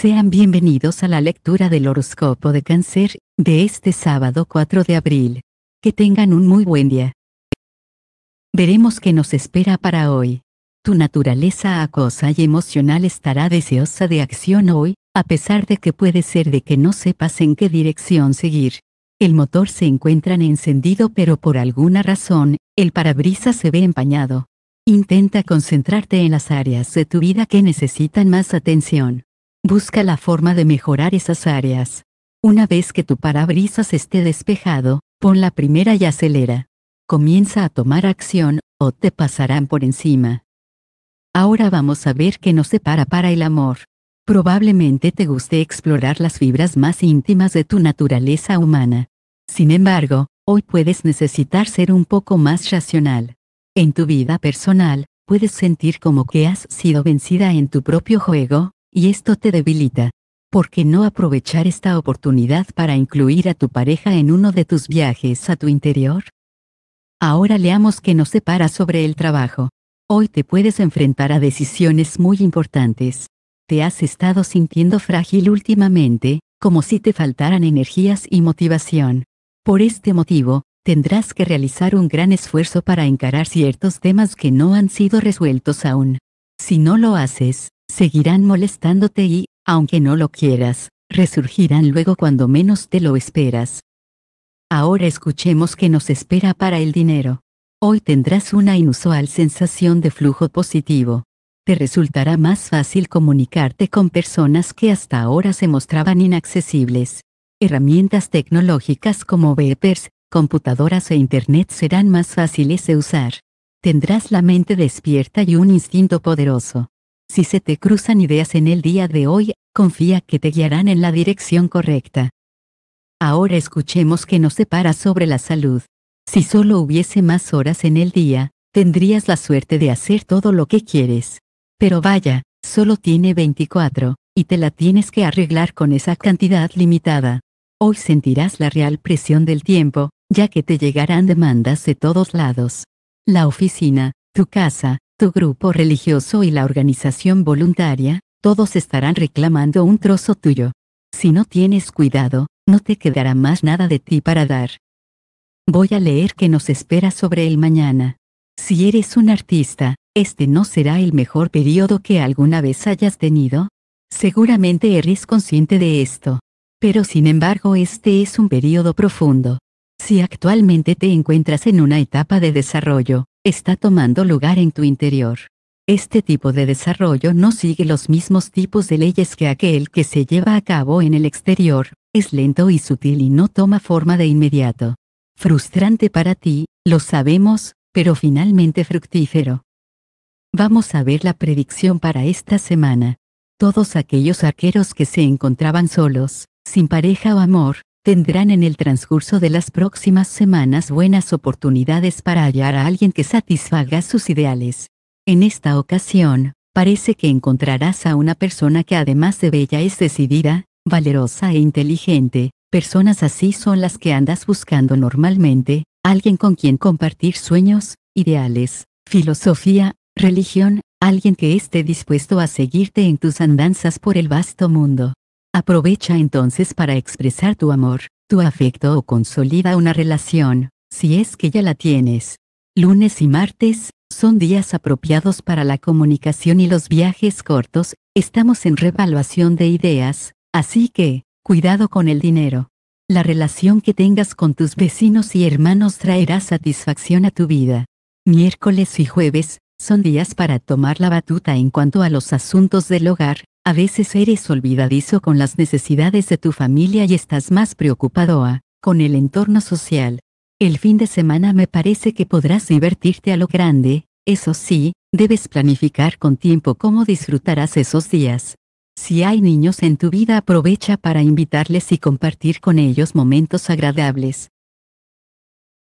Sean bienvenidos a la lectura del horóscopo de cáncer, de este sábado 4 de abril. Que tengan un muy buen día. Veremos qué nos espera para hoy. Tu naturaleza acosa y emocional estará deseosa de acción hoy, a pesar de que puede ser de que no sepas en qué dirección seguir. El motor se encuentra encendido pero por alguna razón, el parabrisas se ve empañado. Intenta concentrarte en las áreas de tu vida que necesitan más atención. Busca la forma de mejorar esas áreas. Una vez que tu parabrisas esté despejado, pon la primera y acelera. Comienza a tomar acción, o te pasarán por encima. Ahora vamos a ver qué nos separa para el amor. Probablemente te guste explorar las fibras más íntimas de tu naturaleza humana. Sin embargo, hoy puedes necesitar ser un poco más racional. En tu vida personal, puedes sentir como que has sido vencida en tu propio juego, y esto te debilita. ¿Por qué no aprovechar esta oportunidad para incluir a tu pareja en uno de tus viajes a tu interior? Ahora leamos que nos separa sobre el trabajo. Hoy te puedes enfrentar a decisiones muy importantes. Te has estado sintiendo frágil últimamente, como si te faltaran energías y motivación. Por este motivo, tendrás que realizar un gran esfuerzo para encarar ciertos temas que no han sido resueltos aún. Si no lo haces, seguirán molestándote y, aunque no lo quieras, resurgirán luego cuando menos te lo esperas. Ahora escuchemos qué nos espera para el dinero. Hoy tendrás una inusual sensación de flujo positivo. Te resultará más fácil comunicarte con personas que hasta ahora se mostraban inaccesibles. Herramientas tecnológicas como Vapers, computadoras e Internet serán más fáciles de usar. Tendrás la mente despierta y un instinto poderoso. Si se te cruzan ideas en el día de hoy, confía que te guiarán en la dirección correcta. Ahora escuchemos que nos separa sobre la salud. Si solo hubiese más horas en el día, tendrías la suerte de hacer todo lo que quieres. Pero vaya, solo tiene 24, y te la tienes que arreglar con esa cantidad limitada. Hoy sentirás la real presión del tiempo, ya que te llegarán demandas de todos lados. La oficina, tu casa, tu grupo religioso y la organización voluntaria, todos estarán reclamando un trozo tuyo. Si no tienes cuidado, no te quedará más nada de ti para dar. Voy a leer qué nos espera sobre el mañana. Si eres un artista, este no será el mejor periodo que alguna vez hayas tenido. Seguramente eres consciente de esto. Pero sin embargo este es un periodo profundo. Si actualmente te encuentras en una etapa de desarrollo, está tomando lugar en tu interior. Este tipo de desarrollo no sigue los mismos tipos de leyes que aquel que se lleva a cabo en el exterior, es lento y sutil y no toma forma de inmediato. Frustrante para ti, lo sabemos, pero finalmente fructífero. Vamos a ver la predicción para esta semana. Todos aquellos arqueros que se encontraban solos, sin pareja o amor, tendrán en el transcurso de las próximas semanas buenas oportunidades para hallar a alguien que satisfaga sus ideales. En esta ocasión, parece que encontrarás a una persona que además de bella es decidida, valerosa e inteligente, personas así son las que andas buscando normalmente, alguien con quien compartir sueños, ideales, filosofía, religión, alguien que esté dispuesto a seguirte en tus andanzas por el vasto mundo. Aprovecha entonces para expresar tu amor, tu afecto o consolida una relación, si es que ya la tienes. Lunes y martes, son días apropiados para la comunicación y los viajes cortos, estamos en revaluación de ideas, así que, cuidado con el dinero. La relación que tengas con tus vecinos y hermanos traerá satisfacción a tu vida. Miércoles y jueves, son días para tomar la batuta en cuanto a los asuntos del hogar, a veces eres olvidadizo con las necesidades de tu familia y estás más preocupado ah, con el entorno social. El fin de semana me parece que podrás divertirte a lo grande, eso sí, debes planificar con tiempo cómo disfrutarás esos días. Si hay niños en tu vida aprovecha para invitarles y compartir con ellos momentos agradables.